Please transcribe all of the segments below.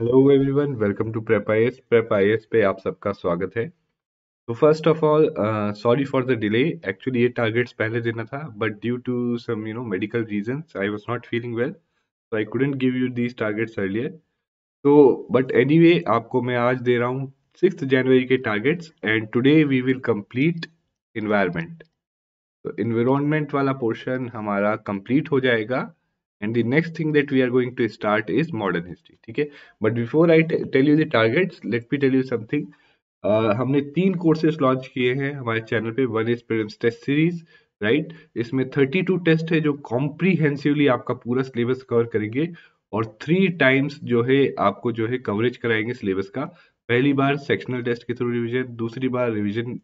Hello everyone welcome to prep I prep I पे आप सबका स्वागत है तो first of all sorry for the delay actually ये टारगेट्स पहले देना था but due to some you know medical reasons I was not feeling well so I couldn't give you these targets earlier तो बट एनीवे आपको मैं आज दे रहा हूँ सिक्स जनवरी के targets and today we will complete environment तो इन्वायरमेंट वाला पोर्शन हमारा कंप्लीट हो जाएगा and the next thing that we are going to start is modern history ठीक है but before I tell you the targets let me tell you something uh, हमने तीन courses launch किए हैं हमारे channel पे one is prelims test series right right? इसमें 32 test है जो कॉम्प्रीहेंसिवली आपका पूरा सिलेबस कवर करेंगे और थ्री टाइम्स जो है आपको जो है कवरेज कराएंगे सिलेबस का पहली बार सेक्शनल टेस्ट के थ्रू रिवीजन दूसरी बार रिवीजन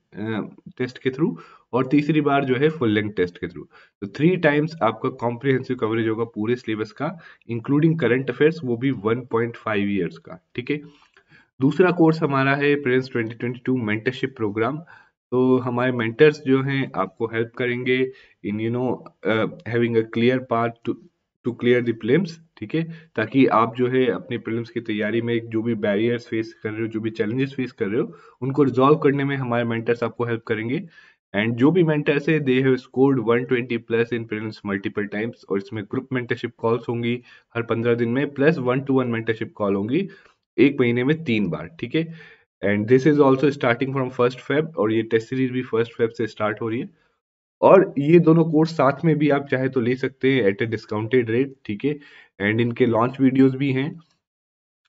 टेस्ट के थ्रू और तीसरी बार जो है फुल लेंथ टेस्ट के थ्रू तो थ्री टाइम्स आपका कॉम्प्रिहेंसिव कवरेज होगा पूरे सिलेबस का इंक्लूडिंग करंट अफेयर्स वो भी 1.5 इयर्स का ठीक है दूसरा कोर्स हमारा है प्रेरेंस 2022 मेंटरशिप प्रोग्राम तो हमारे मेंटर्स जो हैं आपको हेल्प करेंगे in you know having a clear part to clear the prelims ठीक है ताकि आप जो है अपने प्रिलिम्स की तैयारी में जो भी बैरियर्स फेस कर रहे हो जो भी चैलेंजेस फेस कर रहे हो उनको रिजॉल्व करने में हमारे मेंटर्स आपको हेल्प करेंगे एंड जो भी मेंटर्स है they have scored 120 plus in prelims multiple times और इसमें ग्रुप मेंटरशिप कॉल्स होंगी हर पंद्रह दिन में plus one to one mentorship call होंगी एक महीने में तीन बार ठीक है and this is also starting from first Feb और ये टेस्ट सीरीज भी फर्स्ट फेब से स्टार्ट हो रही है और ये दोनों कोर्स साथ में भी आप चाहे तो ले सकते हैं एट ए डिस्काउंटेड रेट ठीक है एंड इनके लॉन्च वीडियोस भी हैं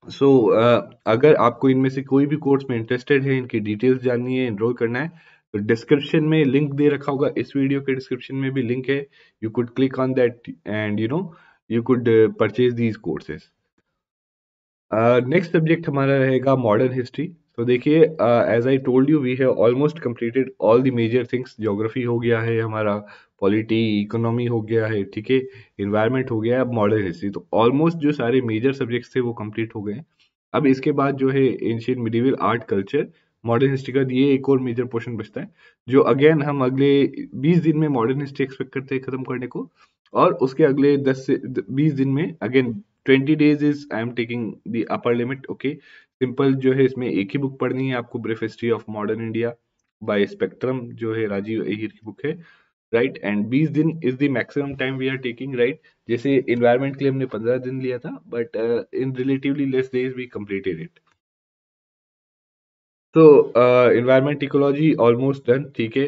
सो so, uh, अगर आपको इनमें से कोई भी कोर्स में इंटरेस्टेड है इनकी डिटेल्स जाननी है इनरोल करना है तो डिस्क्रिप्शन में लिंक दे रखा होगा इस वीडियो के डिस्क्रिप्शन में भी लिंक है you could click on that and you know you could purchase these courses next subject हमारा रहेगा मॉडर्न हिस्ट्री तो देखिए as I told you we have almost completed all the major things geography हो गया है हमारा polity economy हो गया है ठीक है इन्वायरमेंट हो गया है अब मॉडर्न हिस्ट्री तो ऑलमोस्ट जो सारे मेजर सब्जेक्ट्स थे वो कंप्लीट हो गए अब इसके बाद जो है ancient medieval art culture modern history का ये एक और मेजर पोर्शन बचता है जो अगेन हम अगले 20 दिन में मॉडर्न हिस्ट्री एक्सपेक्ट करते हैं खत्म करने को और उसके अगले 10 से 20 दिन में again 20 days is I am taking the upper limit okay simple जो है इसमें एक ही बुक पढ़नी है आपको brief history of modern India by Spectrum जो है राजीव अहिर की बुक है राइट एंड बीस दिन is the maximum time we are taking right जैसे इन्वायरमेंट के लिए हमने पंद्रह दिन लिया था but in relatively less days we completed it तो इन्वायरमेंट इकोलॉजी ऑलमोस्ट डन ठीक है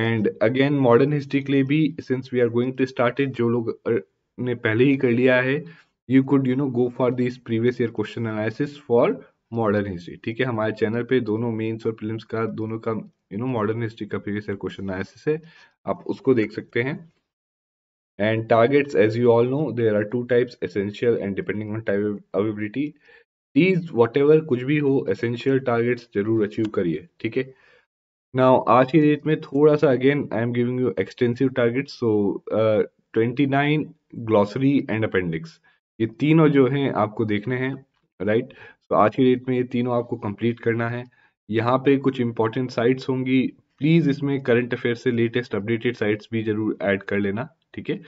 एंड अगेन मॉडर्न हिस्ट्री के लिए भी since we are going to start it जो लोग uh, ने पहले ही कर लिया है you could you know go for this previous year question analysis for modern history ठीक है हमारे चैनल पे दोनों मेंस और प्रीलिम्स का दोनों का यू नो मॉडर्न हिस्ट्री का प्रीवियस ईयर क्वेश्चन आया से आप उसको देख सकते हैं and targets as you all know there are two types essential and depending on type availability please what कुछ भी हो एसेंशियल टारगेट्स जरूर अचीव करिए ठीक है नाउ आज की डेट में थोड़ा सा again I am giving you extensive targets so twenty nine glossary and appendix ये तीनों जो हैं आपको देखने हैं राइट right? तो आज की डेट में ये तीनों आपको कंप्लीट करना है यहाँ पे कुछ इंपॉर्टेंट साइट्स होंगी प्लीज़ इसमें करंट अफेयर से लेटेस्ट अपडेटेड साइट्स भी जरूर ऐड कर लेना ठीक है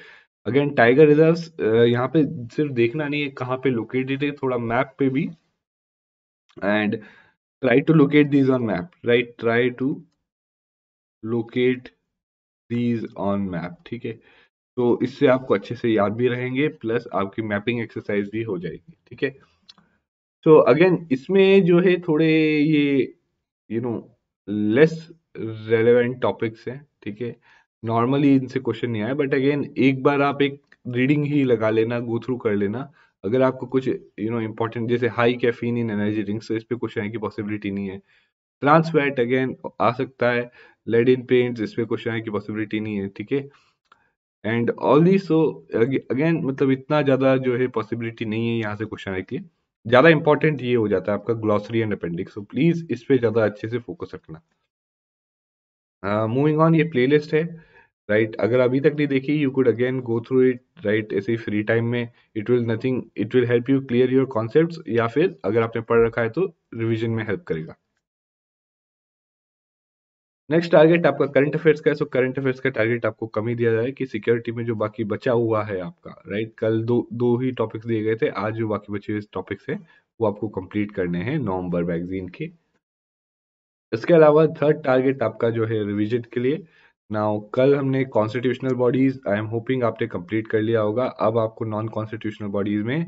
अगेन टाइगर रिजर्व यहाँ पे सिर्फ देखना नहीं है कहाँ पे लोकेटेड है थोड़ा मैप पे भी and try to locate these on map right try to locate these on map ठीक है तो इससे आपको अच्छे से याद भी रहेंगे प्लस आपकी मैपिंग एक्सरसाइज भी हो जाएगी ठीक है सो तो अगेन इसमें जो है थोड़े ये you know less relevant topics हैं ठीक है नॉर्मली इनसे क्वेश्चन नहीं आया बट अगेन एक बार आप एक रीडिंग ही लगा लेना गो थ्रू कर लेना अगर आपको कुछ यू नो इम्पोर्टेंट जैसे high caffeine in energy drinks तो इस पर क्वेश्चन आने की पॉसिबिलिटी नहीं है ट्रांस फैट अगेन आ सकता है लेड इन पेंट इस पर क्वेश्चन आने की पॉसिबिलिटी नहीं है ठीक है and all the so again मतलब इतना ज़्यादा जो है पॉसिबिलिटी नहीं है यहाँ से क्वेश्चन आने की ज़्यादा इंपॉर्टेंट ये हो जाता है आपका ग्लॉसरी एंड अपेंडिक्स तो प्लीज़ इस पर ज़्यादा अच्छे से फोकस रखना मूविंग हाँ, ऑन ये प्लेलिस्ट है राइट right? अगर अभी तक नहीं देखी you could again go through it right ऐसे ही फ्री टाइम में it will nothing it will help you clear your concept या फिर अगर आपने पढ़ रखा है तो रिविजन में हेल्प करेगा नेक्स्ट टारगेट आपका करंट अफेयर्स का है सो करंट अफेयर्स का टारगेट आपको कम ही दिया जाए कि सिक्योरिटी में जो बाकी बचा हुआ है आपका राइट कल दो दो ही टॉपिक्स दिए गए थे आज जो बाकी बचे हुए टॉपिक्स हैं वो आपको कंप्लीट करने हैं नवंबर मैगजीन के इसके अलावा थर्ड टारगेट आपका जो है रिविजन के लिए नाउ कल हमने constitutional bodies I am hoping आपने कंप्लीट कर लिया होगा अब आपको नॉन कॉन्स्टिट्यूशनल बॉडीज में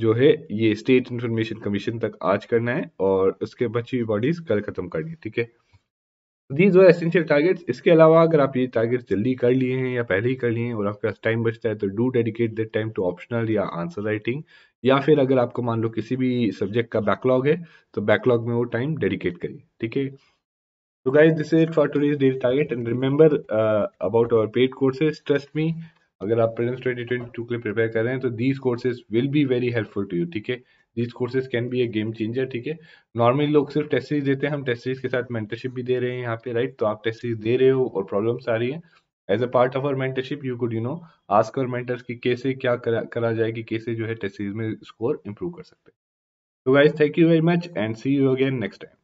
जो है ये स्टेट इंफॉर्मेशन कमीशन तक आज करना है और उसके बची हुई बॉडीज कल खत्म करनी है ठीक है दीज वर एसेंशियल टारगेट्स इसके अलावा अगर आप ये टारगेट्स जल्दी कर लिए हैं या पहले ही कर लिए हैं और आपके पास टाइम बचता है तो do dedicate that time to optional या आंसर राइटिंग या फिर अगर आपको मान लो किसी भी सब्जेक्ट का बैकलॉग है तो बैकलॉग में वो टाइम डेडिकेट करिए ठीक है तो guys this is it for today's daily target and remember about our paid courses trust me अगर आप प्रिलिम्स 2022 के लिए प्रिपेयर कर रहे हैं तो these courses will be very helpful to you ठीक है these courses can be a game changer ठीक है नॉर्मली लोग सिर्फ टेस्ट सीरीज देते हैं हम टेस्ट सीरीज के साथ मेंटरशिप भी दे रहे हैं यहाँ पे राइट तो आप टेस्ट सीरीज दे रहे हो और प्रॉब्लम्स आ रही है as a part of our mentorship you could you know ask our mentors की कैसे क्या करा, करा जाए कि कैसे जो है टेस्ट सीरीज में स्कोर इंप्रूव कर सकते हैं तो guys thank you very much and see you again next time